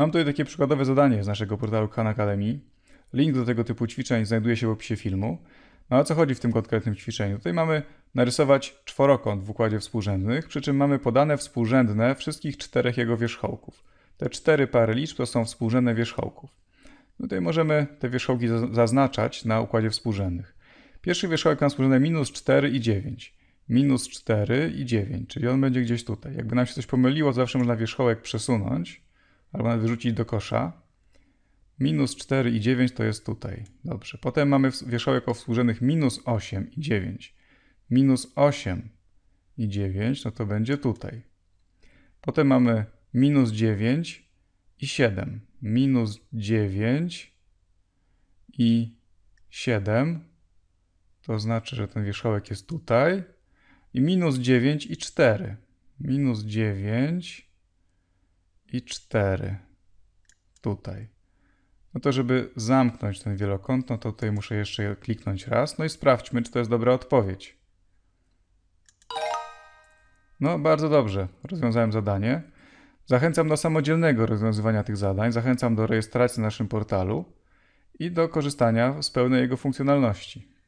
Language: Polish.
Mam tutaj takie przykładowe zadanie z naszego portalu Khan Academy. Link do tego typu ćwiczeń znajduje się w opisie filmu. No a co chodzi w tym konkretnym ćwiczeniu? Tutaj mamy narysować czworokąt w układzie współrzędnych, przy czym mamy podane współrzędne wszystkich czterech jego wierzchołków. Te cztery pary liczb to są współrzędne wierzchołków. No, tutaj możemy te wierzchołki zaznaczać na układzie współrzędnych. Pierwszy wierzchołek ma współrzędne minus 4 i 9. Minus 4 i 9, czyli on będzie gdzieś tutaj. Jakby nam się coś pomyliło, zawsze można wierzchołek przesunąć albo nawet wrzucić do kosza. Minus 4 i 9 to jest tutaj. Dobrze. Potem mamy wierzchołek o współrzędnych minus 8 i 9. Minus 8 i 9, no to będzie tutaj. Potem mamy minus 9 i 7. Minus 9 i 7. To znaczy, że ten wierzchołek jest tutaj. I minus 9 i 4. Minus 9 i 4. Tutaj. No to żeby zamknąć ten wielokąt, no to tutaj muszę jeszcze kliknąć raz. No i sprawdźmy, czy to jest dobra odpowiedź. No bardzo dobrze, rozwiązałem zadanie. Zachęcam do samodzielnego rozwiązywania tych zadań, zachęcam do rejestracji na naszym portalu i do korzystania z pełnej jego funkcjonalności.